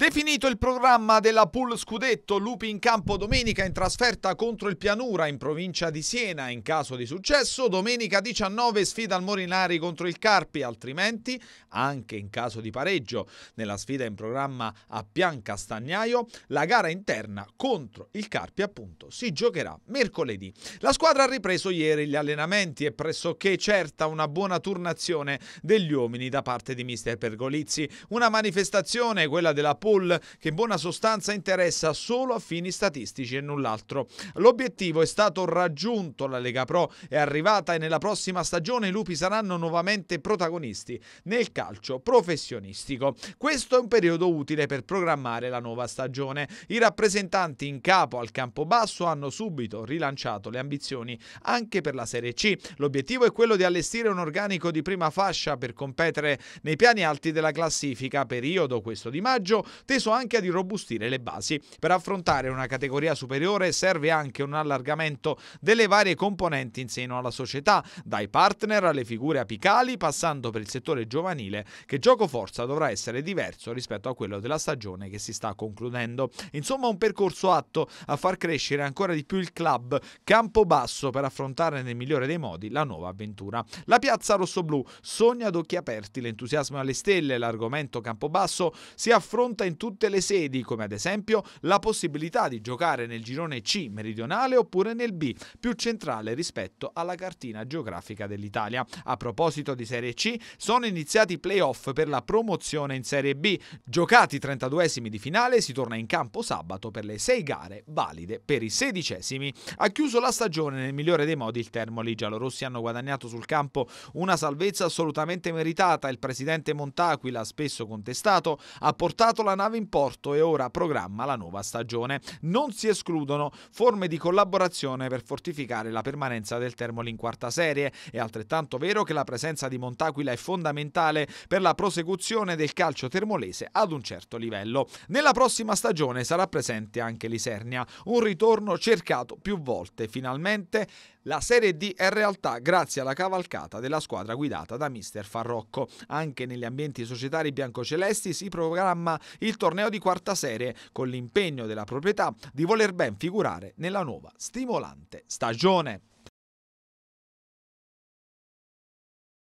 Definito il programma della pool scudetto, Lupi in campo domenica in trasferta contro il Pianura in provincia di Siena in caso di successo, domenica 19 sfida al Morinari contro il Carpi, altrimenti anche in caso di pareggio nella sfida in programma a Pian Castagnaio, la gara interna contro il Carpi appunto si giocherà mercoledì. La squadra ha ripreso ieri gli allenamenti e pressoché certa una buona turnazione degli uomini da parte di mister Pergolizzi, una manifestazione quella della pool pool che in buona sostanza interessa solo a fini statistici e null'altro. L'obiettivo è stato raggiunto, la Lega Pro è arrivata e nella prossima stagione i lupi saranno nuovamente protagonisti nel calcio professionistico. Questo è un periodo utile per programmare la nuova stagione. I rappresentanti in capo al campo basso hanno subito rilanciato le ambizioni anche per la Serie C. L'obiettivo è quello di allestire un organico di prima fascia per competere nei piani alti della classifica periodo questo di maggio teso anche ad irrobustire le basi. Per affrontare una categoria superiore serve anche un allargamento delle varie componenti in seno alla società, dai partner alle figure apicali, passando per il settore giovanile, che gioco forza dovrà essere diverso rispetto a quello della stagione che si sta concludendo. Insomma, un percorso atto a far crescere ancora di più il club Campobasso per affrontare nel migliore dei modi la nuova avventura. La piazza rossoblù sogna ad occhi aperti l'entusiasmo alle stelle, l'argomento Campobasso si affronta riconosciuta in tutte le sedi, come ad esempio la possibilità di giocare nel girone C meridionale oppure nel B, più centrale rispetto alla cartina geografica dell'Italia. A proposito di Serie C, sono iniziati i playoff per la promozione in Serie B. Giocati i 32esimi di finale, si torna in campo sabato per le 6 gare valide per i 16esimi. Ha chiuso la stagione nel migliore dei modi il Termoli. Giallorossi hanno guadagnato sul campo una salvezza assolutamente meritata. Il presidente Montaquila, spesso contestato, ha portato la la nave in porto e ora programma la nuova stagione. Non si escludono forme di collaborazione per fortificare la permanenza del Termoli in quarta serie. È altrettanto vero che la presenza di Montaquila è fondamentale per la prosecuzione del calcio termolese ad un certo livello. Nella prossima stagione sarà presente anche l'Isernia, un ritorno cercato più volte. Finalmente la Serie D è realtà grazie alla cavalcata della squadra guidata da mister Farrocco. Anche negli ambienti societari biancocelesti si programma il torneo di quarta serie con l'impegno della proprietà di voler ben figurare nella nuova stimolante stagione.